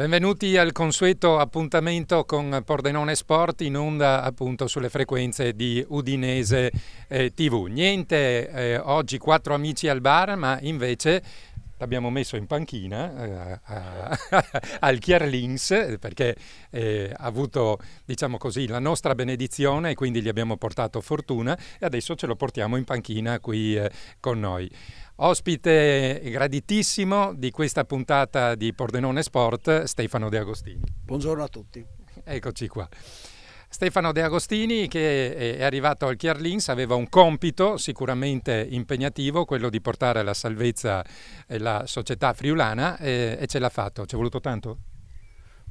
Benvenuti al consueto appuntamento con Pordenone Sport in onda appunto sulle frequenze di Udinese eh, TV. Niente eh, oggi quattro amici al bar, ma invece l'abbiamo messo in panchina eh, a, al Chiarlins perché eh, ha avuto diciamo così, la nostra benedizione e quindi gli abbiamo portato fortuna e adesso ce lo portiamo in panchina qui eh, con noi. Ospite graditissimo di questa puntata di Pordenone Sport, Stefano De Agostini. Buongiorno a tutti. Eccoci qua. Stefano De Agostini che è arrivato al Chiarlins aveva un compito sicuramente impegnativo, quello di portare alla salvezza eh, la società friulana e, ce l'ha fatto. Ci è voluto tanto?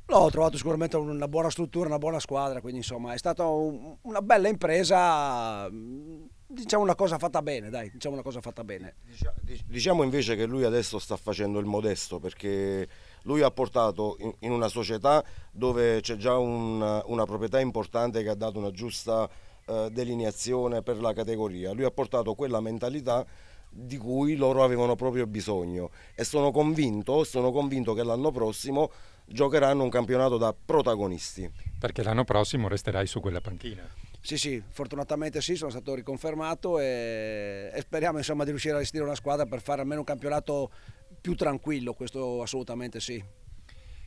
No, ho trovato sicuramente una buona struttura, una buona squadra, quindi insomma è stata una bella impresa diciamo una cosa fatta bene, dai, diciamo una cosa fatta bene. Diciamo invece che lui adesso sta facendo il modesto perché lui ha portato in, una società dove c'è già una, una proprietà importante che ha dato una giusta eh, delineazione per la categoria. Lui ha portato quella mentalità di cui loro avevano proprio bisogno e sono convinto, sono convinto che l'anno prossimo giocheranno un campionato da protagonisti. Perché l'anno prossimo resterai su quella panchina. Sì, sì, fortunatamente sì, sono stato riconfermato e, e speriamo insomma, di riuscire a gestire una squadra per fare almeno un campionato più tranquillo, questo assolutamente sì.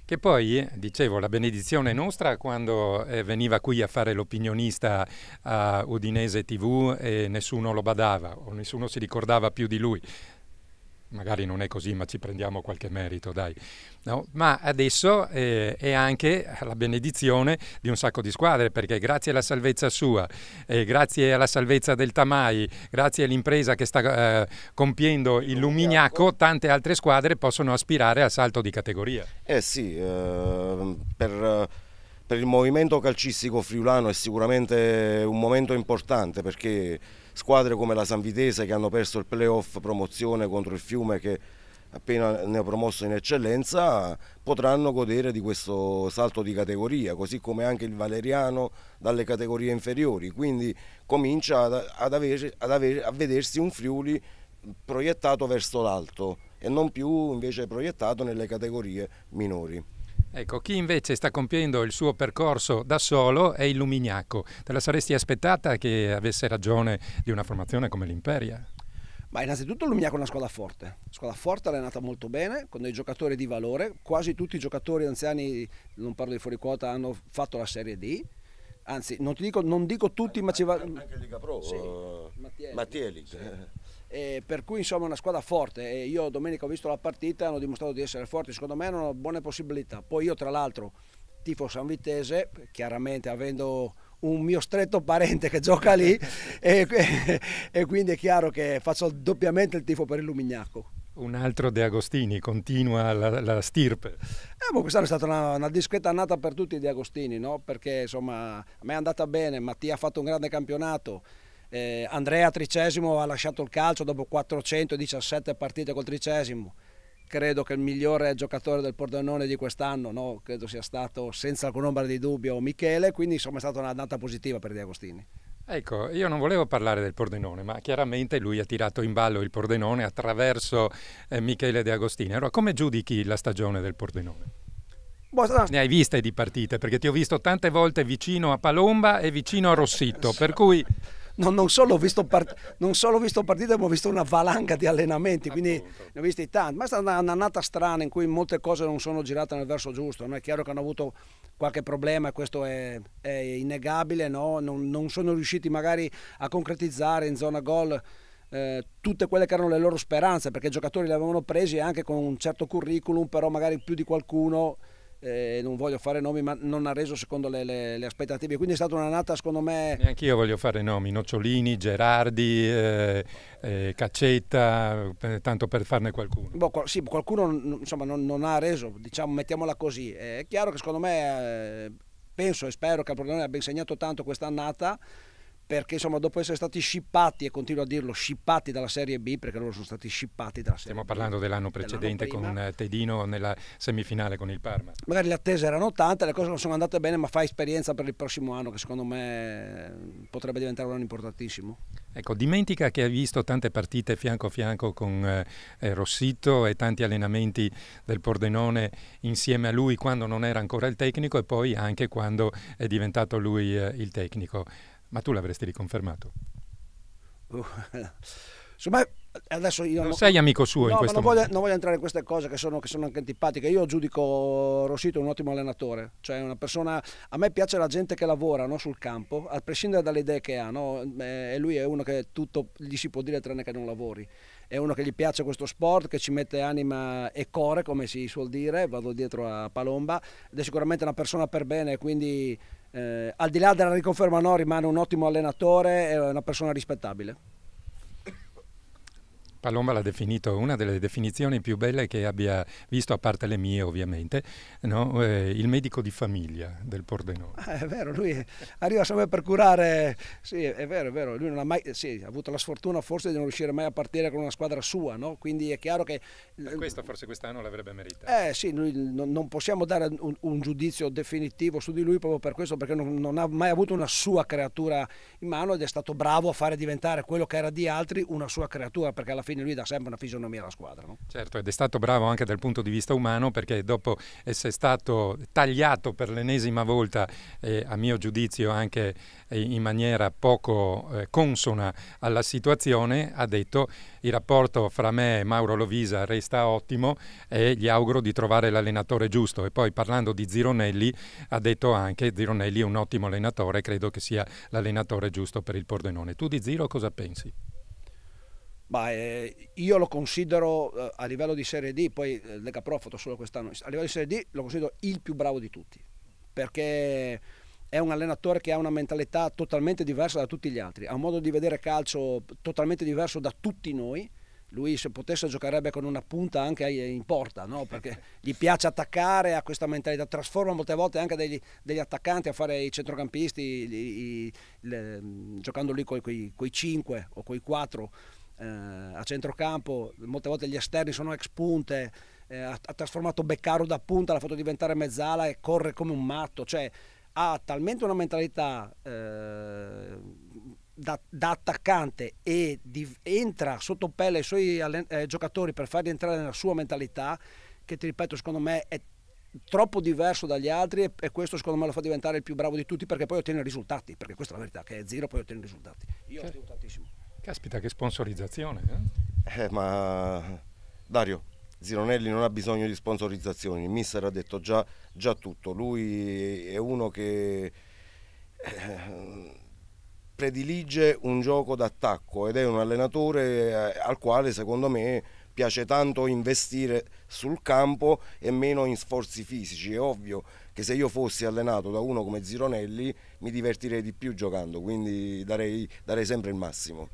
Che poi, dicevo, la benedizione nostra quando eh, veniva qui a fare l'opinionista a Udinese TV e nessuno lo badava o nessuno si ricordava più di lui magari non è così, ma ci prendiamo qualche merito, dai. No? Ma adesso eh, è anche la benedizione di un sacco di squadre, perché grazie alla salvezza sua, eh, grazie alla salvezza del Tamai, grazie all'impresa che sta eh, compiendo il Lumignaco, tante altre squadre possono aspirare al salto di categoria. Eh sì, ehm, per, per il movimento calcistico friulano è sicuramente un momento importante perché squadre come la San Vitese che hanno perso il playoff promozione contro il Fiume che appena ne ha promosso in eccellenza potranno godere di questo salto di categoria, così come anche il Valeriano dalle categorie inferiori, quindi comincia ad, ad avere, ad avere, a vedersi un Friuli proiettato verso l'alto e non più invece proiettato nelle categorie minori. Ecco, chi invece sta compiendo il suo percorso da solo è il Lumignaco. Te la saresti aspettata che avesse ragione di una formazione come l'Imperia? Ma innanzitutto il Lumignaco è una squadra forte, una squadra forte allenata molto bene, con dei giocatori di valore, quasi tutti i giocatori anziani, non parlo di fuori quota, hanno fatto la Serie D, anzi non, dico, non dico, tutti, anche, ma ci va... Anche Liga Pro, sì, uh, Mattielli. Mattieli. Sì. Eh, per cui insomma è una squadra forte e io domenica ho visto la partita hanno dimostrato di essere forti secondo me hanno buone possibilità poi io tra l'altro tifo San Vitese chiaramente avendo un mio stretto parente che gioca lì e, e, quindi è chiaro che faccio doppiamente il tifo per il Lumignacco un altro De Agostini, continua la, la stirpe. Eh, quest'anno è stata una, una, discreta annata per tutti i De Agostini, no? perché insomma a me è andata bene, Mattia ha fatto un grande campionato, eh, Andrea Tricesimo ha lasciato il calcio dopo 417 partite col Tricesimo. Credo che il migliore giocatore del Pordenone di quest'anno, no? credo sia stato senza alcun ombra di dubbio Michele, quindi insomma è stata una data positiva per Di Agostini. Ecco, io non volevo parlare del Pordenone, ma chiaramente lui ha tirato in ballo il Pordenone attraverso eh, Michele De Agostini. Allora, come giudichi la stagione del Pordenone? Boh, ne hai viste di partite, perché ti ho visto tante volte vicino a Palomba e vicino a Rossitto, per cui non, non, solo ho visto part- non solo visto partite, ma ho visto una valanga di allenamenti, quindi Appunto. ne ho visti tanti. Ma è stata un'annata strana in cui molte cose non sono girate nel verso giusto. Non è chiaro che hanno avuto qualche problema, e questo è, è innegabile, no? non, non, sono riusciti magari a concretizzare in zona gol. Eh, tutte quelle che erano le loro speranze perché i giocatori li avevano presi anche con un certo curriculum però magari più di qualcuno eh, non voglio fare nomi, ma non ha reso secondo le, le, le aspettative. Quindi è stata un'annata, secondo me. Neanche io voglio fare nomi: Nocciolini, Gerardi, eh, eh, Caccetta, eh, tanto per farne qualcuno. Boh, qual- sì, qualcuno insomma, non, non, ha reso, diciamo, mettiamola così. È chiaro che secondo me, eh, penso e spero che il Pordenone abbia insegnato tanto quest'annata perché insomma dopo essere stati scippati e continuo a dirlo scippati dalla Serie B perché loro sono stati scippati dalla Serie stiamo B stiamo parlando dell'anno precedente dell'anno con eh, Tedino nella semifinale con il Parma magari le attese erano tante le cose non sono andate bene ma fa esperienza per il prossimo anno che secondo me eh, potrebbe diventare un anno importantissimo ecco dimentica che hai visto tante partite fianco a fianco con eh, eh, Rossito e tanti allenamenti del Pordenone insieme a lui quando non era ancora il tecnico e poi anche quando è diventato lui eh, il tecnico ma tu l'avresti riconfermato? Uh, insomma, adesso io... Non, non sei amico suo no, in questo non voglio, non voglio, entrare in queste cose che sono, che sono, anche antipatiche. Io giudico Rossito un ottimo allenatore. Cioè una persona... A me piace la gente che lavora no, sul campo, a prescindere dalle idee che ha. No? Eh, e lui è uno che tutto gli si può dire tranne che non lavori è uno che gli piace questo sport, che ci mette anima e core, come si suol dire, vado dietro a Palomba, ed è sicuramente una persona per bene, quindi eh, al di là della riconferma no, rimane un ottimo allenatore e una persona rispettabile. Palomba l'ha definito una delle definizioni più belle che abbia visto, a parte le mie ovviamente, no? eh, il medico di famiglia del Pordenone. Ah, è vero, lui arriva sempre per curare, sì è vero, è vero, lui non ha mai, sì, ha avuto la sfortuna forse di non riuscire mai a partire con una squadra sua, no? quindi è chiaro che... Per questo forse quest'anno l'avrebbe meritato. Eh sì, noi non possiamo dare un, un, giudizio definitivo su di lui proprio per questo, perché non, non ha mai avuto una sua creatura in mano ed è stato bravo a fare diventare quello che era di altri una sua creatura, perché alla fine fine lui dà sempre una fisionomia alla squadra. No? Certo, ed è stato bravo anche dal punto di vista umano perché dopo essere stato tagliato per l'ennesima volta, eh, a mio giudizio anche eh, in maniera poco eh, consona alla situazione, ha detto il rapporto fra me e Mauro Lovisa resta ottimo e gli auguro di trovare l'allenatore giusto. E poi parlando di Zironelli ha detto anche Zironelli è un ottimo allenatore, credo che sia l'allenatore giusto per il Pordenone. Tu di Ziro cosa pensi? Ma eh, io lo considero eh, a livello di Serie D, poi eh, Lega Pro ha fatto solo quest'anno, a livello di Serie D lo considero il più bravo di tutti, perché è un allenatore che ha una mentalità totalmente diversa da tutti gli altri, ha un modo di vedere calcio totalmente diverso da tutti noi. Lui se potesse giocherebbe con una punta anche in porta, no? perché gli piace attaccare, ha questa mentalità, trasforma molte volte anche degli, degli attaccanti a fare i centrocampisti, i, i, le, giocando lì con i 5 o con i 4 eh, a centrocampo, molte volte gli esterni sono ex punte, eh, ha, ha, trasformato Beccaro da punta, l'ha fatto diventare mezzala e corre come un matto, cioè ha talmente una mentalità eh, da, da, attaccante e di, entra sotto pelle ai suoi allen- eh, giocatori per farli entrare nella sua mentalità che ti ripeto secondo me è troppo diverso dagli altri e, e, questo secondo me lo fa diventare il più bravo di tutti perché poi ottiene risultati perché questa è la verità che è zero poi ottiene risultati io certo. stimo tantissimo Caspita, che sponsorizzazione. Eh? eh ma Dario, Zironelli non ha bisogno di sponsorizzazioni, il mister ha detto già, già tutto, lui è uno che eh, predilige un gioco d'attacco ed è un allenatore eh, al quale secondo me piace tanto investire sul campo e meno in sforzi fisici, è ovvio che se io fossi allenato da uno come Zironelli mi divertirei di più giocando, quindi darei, darei sempre il massimo.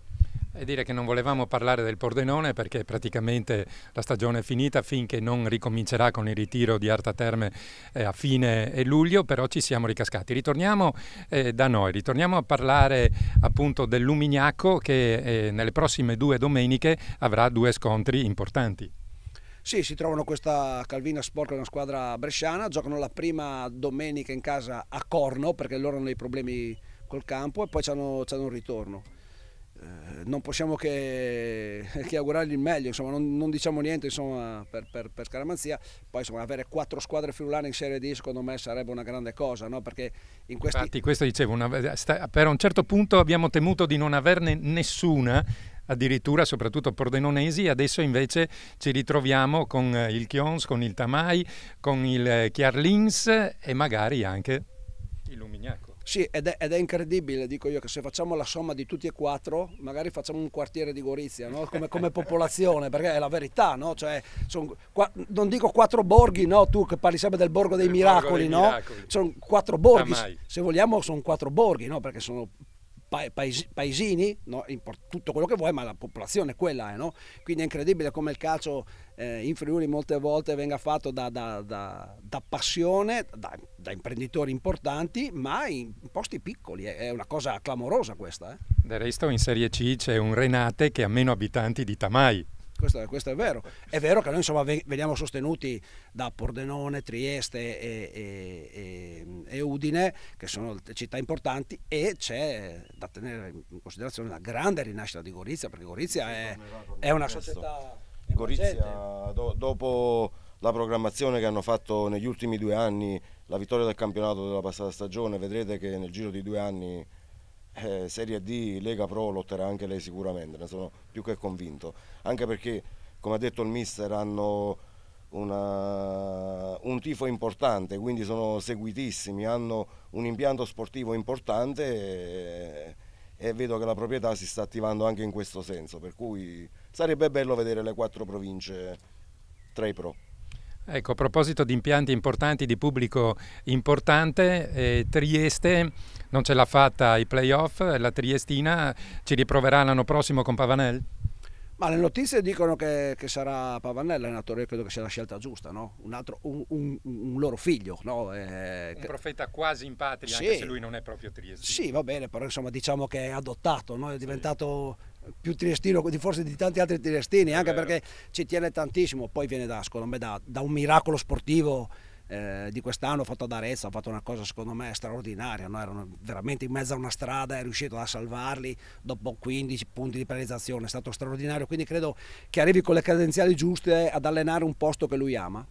E dire che non volevamo parlare del Pordenone perché praticamente la stagione è finita finché non ricomincerà con il ritiro di Arta Terme eh, a fine eh, luglio, però ci siamo ricascati. Ritorniamo eh, da noi, ritorniamo a parlare appunto del Lumignacco che eh, nelle prossime due domeniche avrà due scontri importanti. Sì, si trovano questa Calvina Sport, una squadra bresciana, giocano la prima domenica in casa a Corno perché loro hanno dei problemi col campo e poi c'hanno, c'hanno un ritorno. Eh, non possiamo che, che, augurargli il meglio, insomma, non, non, diciamo niente insomma, per, per, per, Scaramanzia, poi insomma, avere quattro squadre friulane in Serie D secondo me sarebbe una grande cosa, no? perché in questi... Infatti questo dicevo, una, per un certo punto abbiamo temuto di non averne nessuna, addirittura soprattutto pordenonesi, adesso invece ci ritroviamo con eh, il Chions, con il Tamai, con il eh, Chiarlins e magari anche il Lumignaco. Sì, ed è, ed è, incredibile, dico io, che se facciamo la somma di tutti e quattro, magari facciamo un quartiere di Gorizia, no? come, come, popolazione, perché è la verità, no? cioè, son, qua, non dico quattro borghi, no? tu che parli sempre del borgo dei miracoli, borgo dei no? Sono quattro borghi, se vogliamo sono quattro borghi, no? perché sono paesini, no? tutto quello che vuoi, ma la popolazione quella è, eh, no? Quindi è incredibile come il calcio eh, in Friuli molte volte venga fatto da, da, da, da passione, da, imprenditori importanti, ma in posti piccoli. È, una cosa clamorosa questa. Eh? Del resto in Serie C c'è un Renate che ha meno abitanti di Tamai. Questo, questo, è vero. È vero che noi insomma, veniamo sostenuti da Pordenone, Trieste e, e, e, e Udine, che sono città importanti, e c'è da tenere in considerazione la grande rinascita di Gorizia, perché Gorizia è, è una società... Gorizia, do, dopo la programmazione che hanno fatto negli ultimi due anni, la vittoria del campionato della passata stagione, vedrete che nel giro di due anni eh, Serie D Lega Pro lotterà anche lei sicuramente, ne sono più che convinto, anche perché come ha detto il mister hanno una, un tifo importante, quindi sono seguitissimi, hanno un impianto sportivo importante e, eh, e, vedo che la proprietà si sta attivando anche in questo senso, per cui sarebbe bello vedere le quattro province tra i pro. Ecco, a proposito di impianti importanti, di pubblico importante, eh, Trieste non ce l'ha fatta ai playoff, la Triestina ci riproverà l'anno prossimo con Pavanel? Ma le notizie dicono che, che sarà Pavanella allenatore, credo che sia la scelta giusta, no? un, altro, un, un, un, loro figlio. No? Eh, un profeta quasi in patria, sì, anche se lui non è proprio triestino. Sì, va bene, però insomma diciamo che è adottato, no? è diventato sì. più triestino forse di tanti altri triestini, anche perché ci tiene tantissimo, poi viene da, secondo me, da, da un miracolo sportivo eh, di quest'anno fatto ad Arezzo ha fatto una cosa secondo me straordinaria, no? erano veramente in mezzo a una strada, è riuscito a salvarli dopo 15 punti di penalizzazione, è stato straordinario, quindi credo che arrivi con le credenziali giuste ad allenare un posto che lui ama.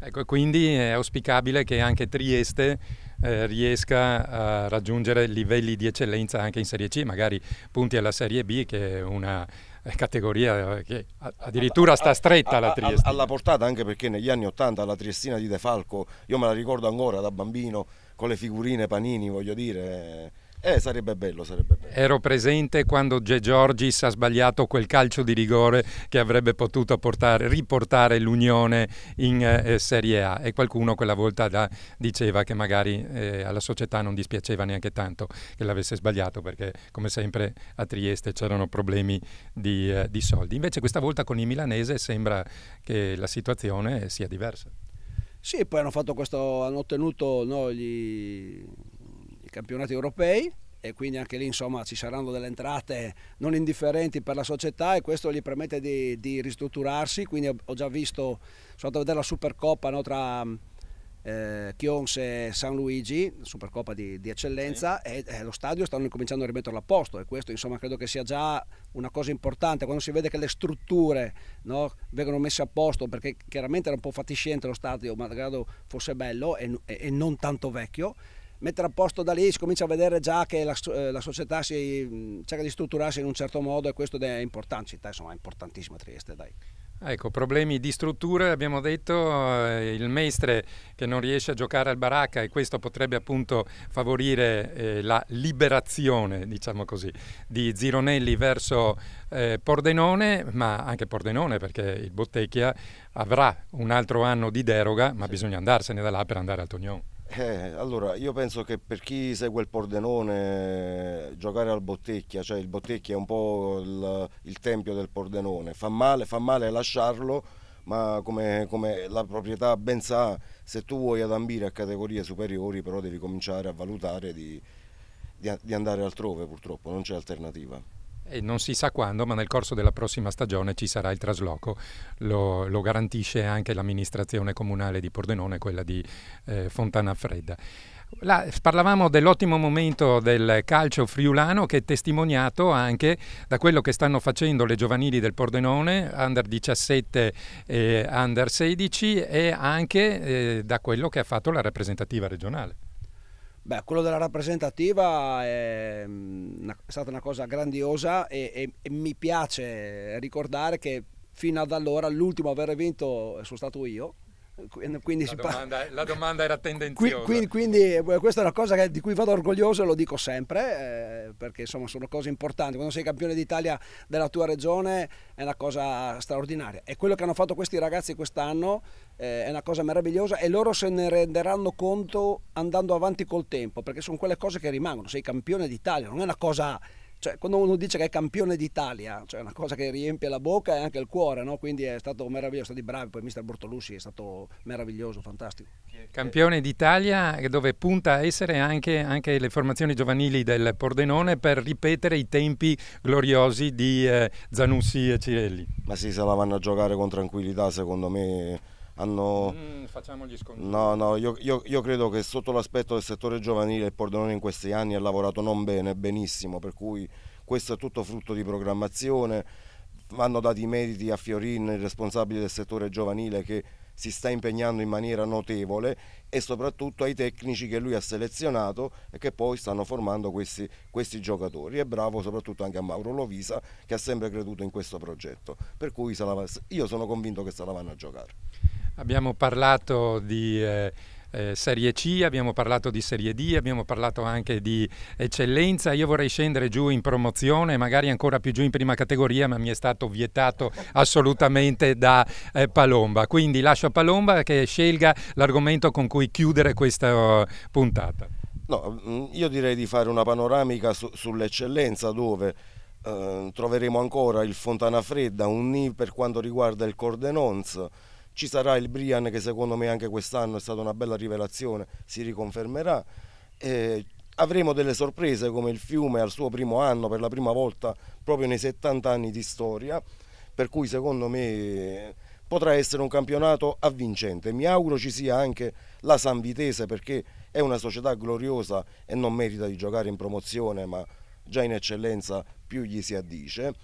Ecco, quindi è auspicabile che anche Trieste eh, riesca a raggiungere livelli di eccellenza anche in Serie C, magari punti alla Serie B che è una categoria che addirittura sta stretta alla Trieste. Alla portata anche perché negli anni 80 la Triestina di De Falco, io me la ricordo ancora da bambino con le figurine Panini, voglio dire eh, sarebbe bello, sarebbe bello. Ero presente quando Ge Giorgis ha sbagliato quel calcio di rigore che avrebbe potuto portare, riportare l'Unione in eh, eh, Serie A e qualcuno quella volta da, diceva che magari eh, alla società non dispiaceva neanche tanto che l'avesse sbagliato perché come sempre a Trieste c'erano problemi di, eh, di soldi. Invece questa volta con il milanese sembra che la situazione sia diversa. Sì, poi hanno, questo, hanno ottenuto no, gli, campionati europei e quindi anche lì insomma ci saranno delle entrate non indifferenti per la società e questo gli permette di, di ristrutturarsi quindi ho già visto sono andato a vedere la Supercoppa no, tra mm, eh, Chions e San Luigi Supercoppa di, di eccellenza sì. e, e, eh, lo stadio stanno cominciando a rimetterlo a posto e questo insomma credo che sia già una cosa importante quando si vede che le strutture no, vengono messe a posto perché chiaramente era un po' fatiscente lo stadio malgrado fosse bello e, e, e non tanto vecchio mettere a posto da lì si comincia a vedere già che la, eh, la società si, cerca di strutturarsi in un certo modo e questo è importante, città insomma è importantissima Trieste dai. Ecco, problemi di strutture, abbiamo detto, eh, il Mestre che non riesce a giocare al baracca e questo potrebbe appunto favorire eh, la liberazione, diciamo così, di Zironelli verso eh, Pordenone, ma anche Pordenone perché il Bottecchia avrà un altro anno di deroga, ma sì. bisogna andarsene da là per andare al Tognon. Eh, allora, io penso che per chi segue il Pordenone giocare al Bottecchia, cioè il Bottecchia è un po' il, il tempio del Pordenone, fa male, fa male lasciarlo, ma come, come, la proprietà ben sa, se tu vuoi adambire a categorie superiori però devi cominciare a valutare di, di, di andare altrove purtroppo, non c'è alternativa e non si sa quando, ma nel corso della prossima stagione ci sarà il trasloco. Lo, lo garantisce anche l'amministrazione comunale di Pordenone, quella di eh, Fontana Fredda. La, parlavamo dell'ottimo momento del calcio friulano che è testimoniato anche da quello che stanno facendo le giovanili del Pordenone, under 17 e under 16 e anche eh, da quello che ha fatto la rappresentativa regionale. Beh, quello della rappresentativa è, mm, è stata una cosa grandiosa e, e, e, mi piace ricordare che fino ad allora l'ultimo a aver vinto sono stato io quindi la, domanda, la, domanda, era tendenziosa. Quindi, quindi, eh, questa è una cosa che, di cui vado orgoglioso e lo dico sempre, eh, perché insomma sono cose importanti. Quando sei campione d'Italia della tua regione è una cosa straordinaria. E quello che hanno fatto questi ragazzi quest'anno eh, è una cosa meravigliosa e loro se ne renderanno conto andando avanti col tempo, perché sono quelle cose che rimangono. Sei campione d'Italia, non è una cosa cioè, quando uno dice che è campione d'Italia, cioè una cosa che riempie la bocca e anche il cuore, no? quindi è stato meraviglioso, stati bravi, poi mister Bortolussi è stato meraviglioso, fantastico. Campione d'Italia eh, dove punta a essere anche, anche, le formazioni giovanili del Pordenone per ripetere i tempi gloriosi di eh, Zanussi e Cirelli. Ma sì, se la vanno a giocare con tranquillità secondo me hanno... Mm, facciamo gli sconti. No, no, io, io, io, credo che sotto l'aspetto del settore giovanile il Pordenone in questi anni ha lavorato non bene, benissimo, per cui questo è tutto frutto di programmazione. Vanno dati i meriti a Fiorin, il responsabile del settore giovanile, che si sta impegnando in maniera notevole e soprattutto ai tecnici che lui ha selezionato e che poi stanno formando questi, questi, giocatori. E bravo soprattutto anche a Mauro Lovisa che ha sempre creduto in questo progetto. Per cui io sono convinto che se la vanno a giocare. Abbiamo parlato di eh, eh, Serie C, abbiamo parlato di Serie D, abbiamo parlato anche di eccellenza. Io vorrei scendere giù in promozione, magari ancora più giù in prima categoria, ma mi è stato vietato assolutamente da eh, Palomba. Quindi lascio a Palomba che scelga l'argomento con cui chiudere questa eh, puntata. No, mm, io direi di fare una panoramica su, sull'eccellenza dove eh, troveremo ancora il Fontana Fredda, un NI per quanto riguarda il Cordenons, ci sarà il Brian che secondo me anche quest'anno è stata una bella rivelazione, si riconfermerà. Eh, avremo delle sorprese come il fiume al suo primo anno per la prima volta proprio nei 70 anni di storia, per cui secondo me potrà essere un campionato avvincente. Mi auguro ci sia anche la San Vitese perché è una società gloriosa e non merita di giocare in promozione ma già in eccellenza più gli si addice.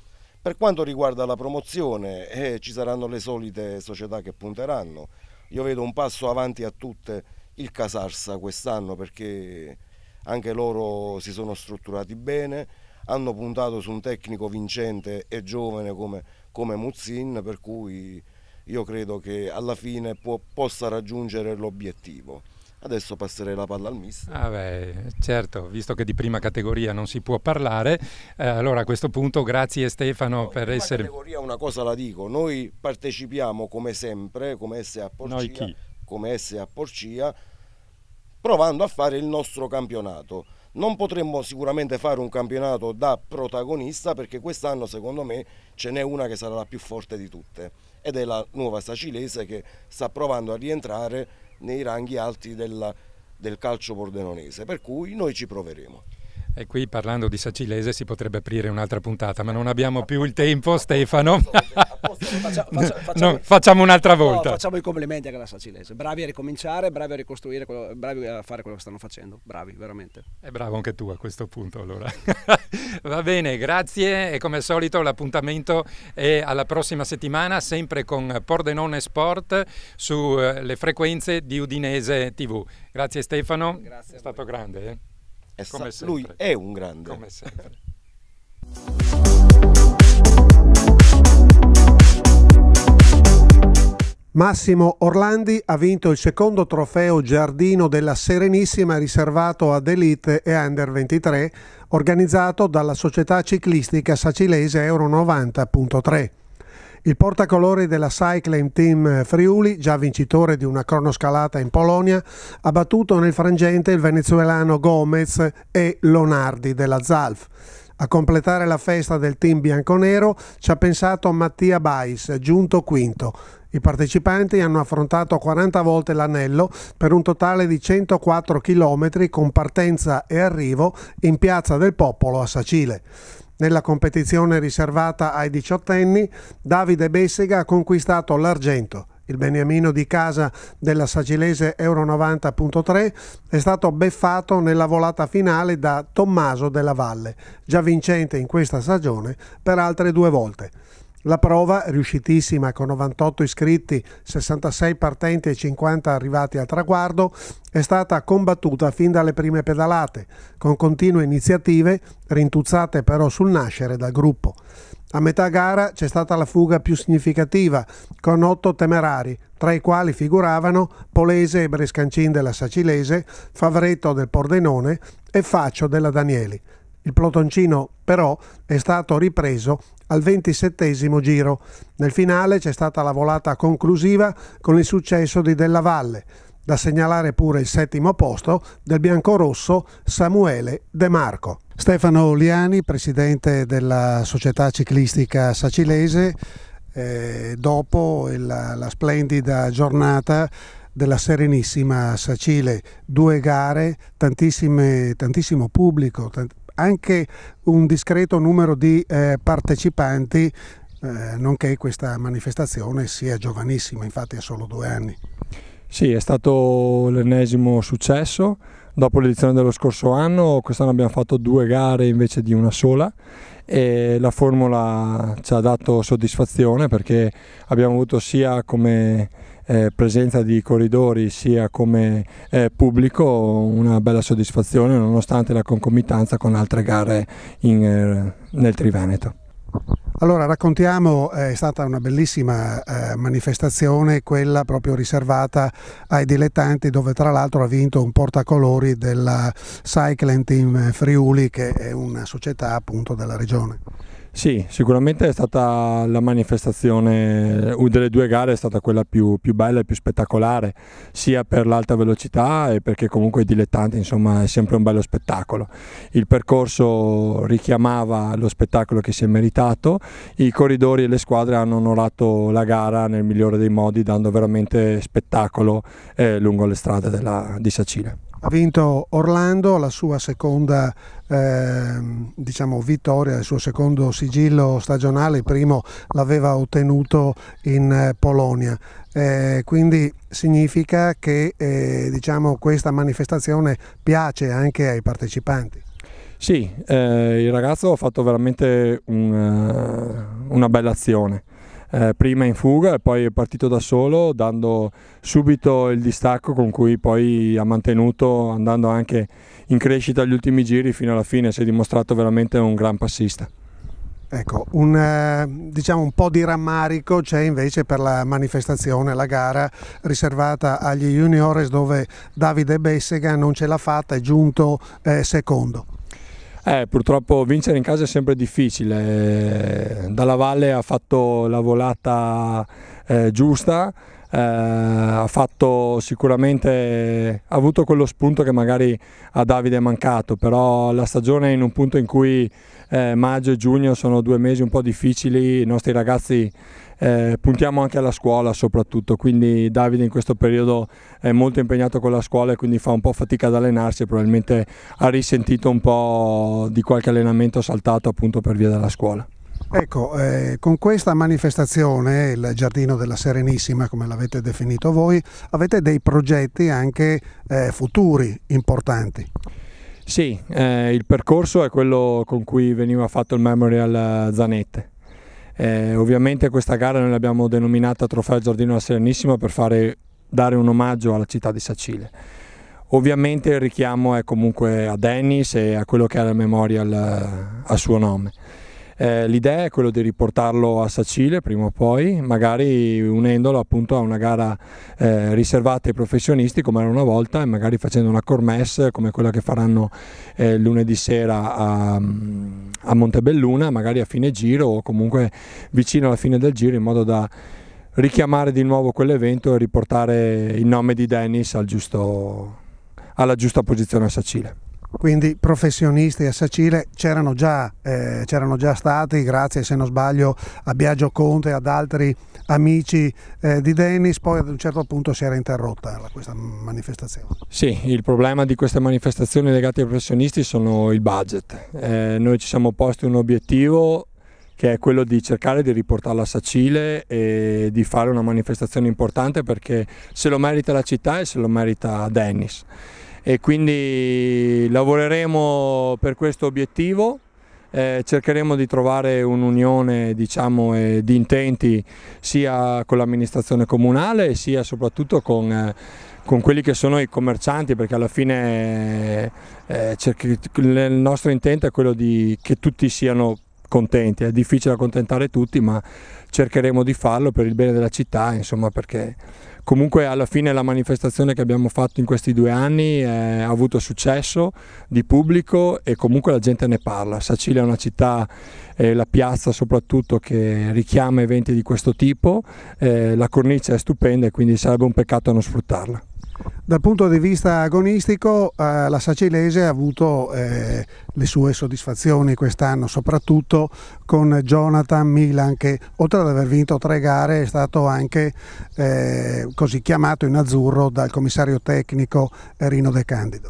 Per quanto riguarda la promozione, eh, ci saranno le solite società che punteranno. Io vedo un passo avanti a tutte il Casarsa quest'anno perché anche loro si sono strutturati bene, hanno puntato su un tecnico vincente e giovane come, come Muzzin, per cui io credo che alla fine può, possa raggiungere l'obiettivo. Adesso passerei la palla al mister. Ah beh, certo, visto che di prima categoria non si può parlare, eh, allora a questo punto grazie Stefano no, per essere... La categoria una cosa la dico, noi partecipiamo come sempre, come S a Porcia, come S a Porcia, provando a fare il nostro campionato. Non potremmo sicuramente fare un campionato da protagonista perché quest'anno secondo me ce n'è una che sarà la più forte di tutte ed è la nuova Sacilese che sta provando a rientrare nei ranghi alti della, del calcio pordenonese, per cui noi ci proveremo. E qui parlando di Sacilese si potrebbe aprire un'altra puntata, ma non abbiamo più il tempo, Stefano. Facciamo, facciamo, no, facciamo un'altra volta. No, facciamo i complimenti anche alla Sacilese. Bravi a ricominciare, bravi a ricostruire, quello, bravi a fare quello che stanno facendo. Bravi, veramente. E bravo anche tu a questo punto, allora. Va bene, grazie. E come al solito l'appuntamento è alla prossima settimana, sempre con Pordenone Sport sulle eh, frequenze di Udinese TV. Grazie Stefano, grazie è stato grande. Eh? è Come sempre. lui è un grande. Come sempre. Massimo Orlandi ha vinto il secondo trofeo Giardino della Serenissima riservato ad Elite e Under 23, organizzato dalla società ciclistica sacilese Euro 90.3. Il portacolori della Cycling Team eh, Friuli, già vincitore di una cronoscalata in Polonia, ha battuto nel frangente il venezuelano Gomez e Lonardi della Zalf. A completare la festa del team bianconero ci ha pensato Mattia Bais, giunto quinto. I partecipanti hanno affrontato 40 volte l'anello per un totale di 104 km con partenza e arrivo in Piazza del Popolo a Sacile. Nella competizione riservata ai diciottenni, Davide Bessega ha conquistato l'argento il beniamino di casa della Sagilese Euro 90.3 è stato beffato nella volata finale da Tommaso della Valle, già vincente in questa stagione per altre due volte. La prova, riuscitissima con 98 iscritti, 66 partenti e 50 arrivati al traguardo, è stata combattuta fin dalle prime pedalate, con continue iniziative rintuzzate però sul nascere dal gruppo. A metà gara c'è stata la fuga più significativa, con otto temerari, tra i quali figuravano Polese e Brescancin della Sacilese, Favretto del Pordenone e Faccio della Danieli. Il plotoncino però è stato ripreso al 27 giro. Nel finale c'è stata la volata conclusiva con il successo di Della Valle. Da segnalare pure il settimo posto del biancorosso Samuele De Marco. Stefano Liani, presidente della società ciclistica sacilese, eh, dopo la, la splendida giornata della Serenissima Sacile, due gare, tantissimo pubblico, anche un discreto numero di eh, partecipanti, eh, nonché questa manifestazione sia giovanissima, infatti ha solo due anni. Sì, è stato l'ennesimo successo. Dopo l'edizione dello scorso anno, quest'anno abbiamo fatto due gare invece di una sola e la formula ci ha dato soddisfazione perché abbiamo avuto sia come eh, presenza di corridori sia come eh, pubblico una bella soddisfazione nonostante la concomitanza con altre gare in, eh, nel Triveneto. Allora raccontiamo, eh, è stata una bellissima eh, manifestazione, quella proprio riservata ai dilettanti dove tra l'altro ha vinto un portacolori della Cycling Team Friuli che è una società appunto della regione. Sì, sicuramente è stata la manifestazione, una delle due gare è stata quella più, più bella e più spettacolare, sia per l'alta velocità e perché comunque i dilettanti, insomma, è sempre un bello spettacolo. Il percorso richiamava lo spettacolo che si è meritato, i corridori e le squadre hanno onorato la gara nel migliore dei modi, dando veramente spettacolo eh, lungo le strade della, di Sacile. Ha vinto Orlando la sua seconda eh, diciamo, vittoria, il suo secondo sigillo stagionale, il primo l'aveva ottenuto in eh, Polonia. Eh, quindi significa che eh, diciamo, questa manifestazione piace anche ai partecipanti. Sì, eh, il ragazzo ha fatto veramente una, eh, una bella azione. Eh, prima in fuga e poi è partito da solo dando subito il distacco con cui poi ha mantenuto andando anche in crescita gli ultimi giri fino alla fine, si è dimostrato veramente un gran passista. Ecco, un, eh, diciamo un, po' di rammarico c'è invece per la manifestazione, la gara riservata agli juniores dove Davide Bessega non ce l'ha fatta, è giunto eh, secondo. Eh, purtroppo vincere in casa è sempre difficile, Dalla Valle ha fatto la volata eh, giusta, eh, ha fatto sicuramente ha avuto quello spunto che magari a Davide è mancato però la stagione è in un punto in cui eh, maggio e giugno sono due mesi un po' difficili i nostri ragazzi eh, puntiamo anche alla scuola soprattutto, quindi Davide in questo periodo è molto impegnato con la scuola e quindi fa un po' fatica ad allenarsi e probabilmente ha risentito un po' di qualche allenamento saltato appunto per via della scuola. Ecco, eh, con questa manifestazione, il Giardino della Serenissima, come l'avete definito voi, avete dei progetti anche eh, futuri importanti. Sì, eh, il percorso è quello con cui veniva fatto il Memorial Zanette eh, ovviamente questa gara noi l'abbiamo denominata Trofeo Giardino della Serenissima per fare, dare un omaggio alla città di Sacile. Ovviamente il richiamo è comunque a Dennis e a quello che era il memorial a suo nome. Eh, l'idea è quella di riportarlo a Sacile prima o poi, magari unendolo appunto a una gara eh, riservata ai professionisti come era una volta e magari facendo una cormesse come quella che faranno eh, lunedì sera a, a Montebelluna, magari a fine giro o comunque vicino alla fine del giro in modo da richiamare di nuovo quell'evento e riportare il nome di Dennis al giusto, alla giusta posizione a Sacile quindi professionisti a Sacile c'erano già, eh, già, stati, grazie se non sbaglio a Biagio Conte e ad altri amici eh, di Dennis, poi ad un certo punto si era interrotta questa manifestazione. Sì, il problema di queste manifestazioni legate ai professionisti sono il budget. Eh, noi ci siamo posti un obiettivo che è quello di cercare di riportarla a Sacile e di fare una manifestazione importante perché se lo merita la città e se lo merita Dennis e quindi lavoreremo per questo obiettivo. Eh, cercheremo di trovare un'unione diciamo, eh, di intenti sia con l'amministrazione comunale sia soprattutto con, eh, con, quelli che sono i commercianti perché alla fine eh, eh, il nostro intento è quello di, che tutti siano contenti, è difficile accontentare tutti ma cercheremo di farlo per il bene della città insomma, perché comunque alla fine la manifestazione che abbiamo fatto in questi due anni eh, ha avuto successo di pubblico e comunque la gente ne parla. Sacilia è una città, eh, la piazza soprattutto, che richiama eventi di questo tipo, eh, la cornice è stupenda e quindi sarebbe un peccato non sfruttarla. Dal punto di vista agonistico eh, la Sacilese ha avuto eh, le sue soddisfazioni quest'anno, soprattutto con Jonathan Milan che oltre ad aver vinto tre gare è stato anche eh, così chiamato in azzurro dal commissario tecnico Rino De Candido.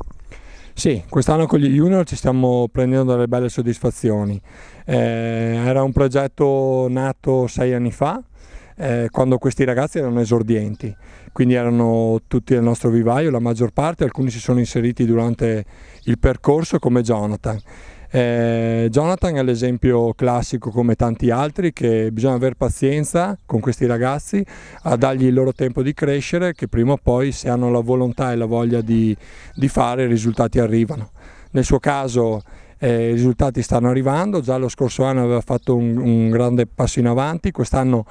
Sì, quest'anno con gli junior ci stiamo prendendo delle belle soddisfazioni. Eh, era un progetto nato sei anni fa, eh, quando questi ragazzi erano esordienti, quindi erano tutti nel nostro vivaio, la maggior parte, alcuni si sono inseriti durante il percorso come Jonathan. Eh, Jonathan è l'esempio classico come tanti altri che bisogna avere pazienza con questi ragazzi a dargli il loro tempo di crescere che prima o poi se hanno la volontà e la voglia di, di fare i risultati arrivano. Nel suo caso eh, i risultati stanno arrivando, già lo scorso anno aveva fatto un, un grande passo in avanti, quest'anno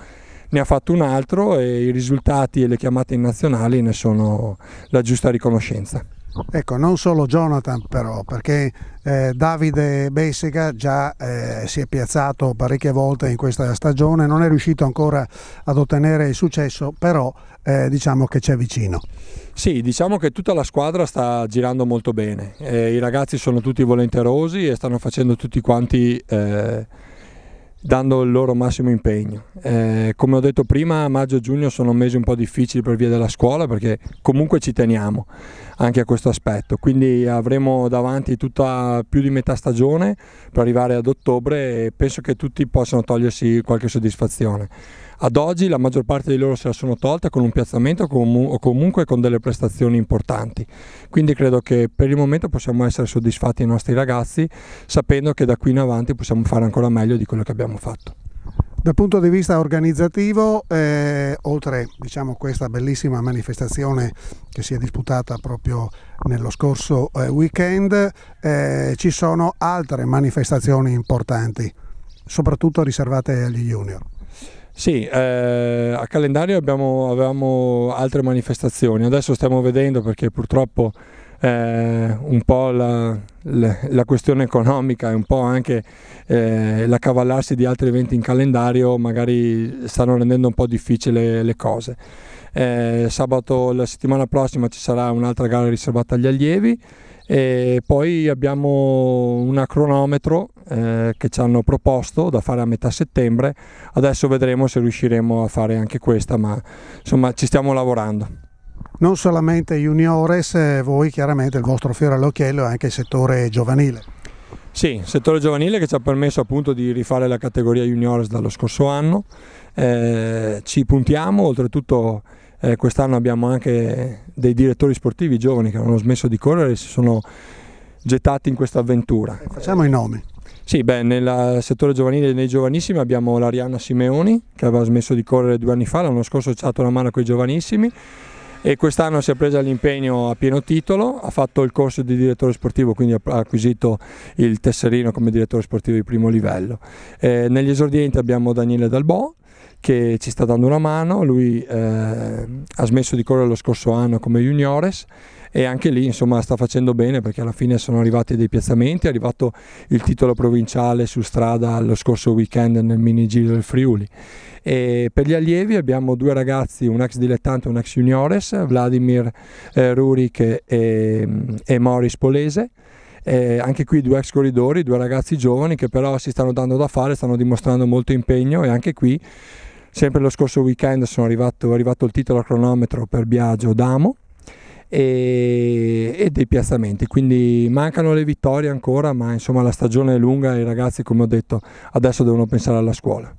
ne ha fatto un altro e i risultati e le chiamate in nazionale ne sono la giusta riconoscenza. Ecco, non solo Jonathan però, perché eh, Davide Bessica già eh, si è piazzato parecchie volte in questa stagione, non è riuscito ancora ad ottenere il successo, però eh, diciamo che c'è vicino. Sì, diciamo che tutta la squadra sta girando molto bene, eh, i ragazzi sono tutti volenterosi e stanno facendo tutti quanti eh, dando il loro massimo impegno. Eh, come ho detto prima, maggio e giugno sono mesi un po' difficili per via della scuola perché comunque ci teniamo anche a questo aspetto, quindi avremo davanti tutta più di metà stagione per arrivare ad ottobre e penso che tutti possano togliersi qualche soddisfazione. Ad oggi la maggior parte di loro se la sono tolta con un piazzamento o comunque con delle prestazioni importanti. Quindi credo che per il momento possiamo essere soddisfatti i nostri ragazzi sapendo che da qui in avanti possiamo fare ancora meglio di quello che abbiamo fatto. Dal punto di vista organizzativo, eh, oltre diciamo, questa bellissima manifestazione che si è disputata proprio nello scorso eh, weekend, eh, ci sono altre manifestazioni importanti, soprattutto riservate agli junior. Sì, eh, a calendario abbiamo, avevamo altre manifestazioni, adesso stiamo vedendo perché purtroppo eh, un po' la, la, la, questione economica e un po' anche eh, l'accavallarsi di altri eventi in calendario magari stanno rendendo un po' difficile le cose. Eh, sabato, la settimana prossima ci sarà un'altra gara riservata agli allievi e poi abbiamo una cronometro eh, che ci hanno proposto da fare a metà settembre, adesso vedremo se riusciremo a fare anche questa, ma insomma ci stiamo lavorando non solamente juniores, eh, voi chiaramente il vostro fiore all'occhiello è anche il settore giovanile. Sì, il settore giovanile che ci ha permesso appunto di rifare la categoria juniores dallo scorso anno, eh, ci puntiamo, oltretutto eh, quest'anno abbiamo anche dei direttori sportivi giovani che hanno smesso di correre e si sono gettati in questa avventura. Eh, facciamo i nomi. Sì, beh, nel settore giovanile e nei giovanissimi abbiamo l'Arianna Simeoni che aveva smesso di correre due anni fa, l'anno scorso ci ha dato una mano con i giovanissimi e quest'anno si è presa l'impegno a pieno titolo, ha fatto il corso di direttore sportivo, quindi ha acquisito il tesserino come direttore sportivo di primo livello. Eh, negli esordienti abbiamo Daniele Dalbo, che ci sta dando una mano, lui eh, ha smesso di correre lo scorso anno come juniores e anche lì insomma sta facendo bene perché alla fine sono arrivati dei piazzamenti, è arrivato il titolo provinciale su strada lo scorso weekend nel mini giro del Friuli. E per gli allievi abbiamo due ragazzi, un ex dilettante e un ex juniores, Vladimir eh, Rurik e, e Maurice Polese. Eh, anche qui due ex corridori, due ragazzi giovani che però si stanno dando da fare, stanno dimostrando molto impegno e anche qui Sempre lo scorso weekend sono arrivato, è arrivato il titolo a cronometro per Biagio Damo e, e, dei piazzamenti, quindi mancano le vittorie ancora, ma insomma la stagione è lunga e i ragazzi, come ho detto, adesso devono pensare alla scuola.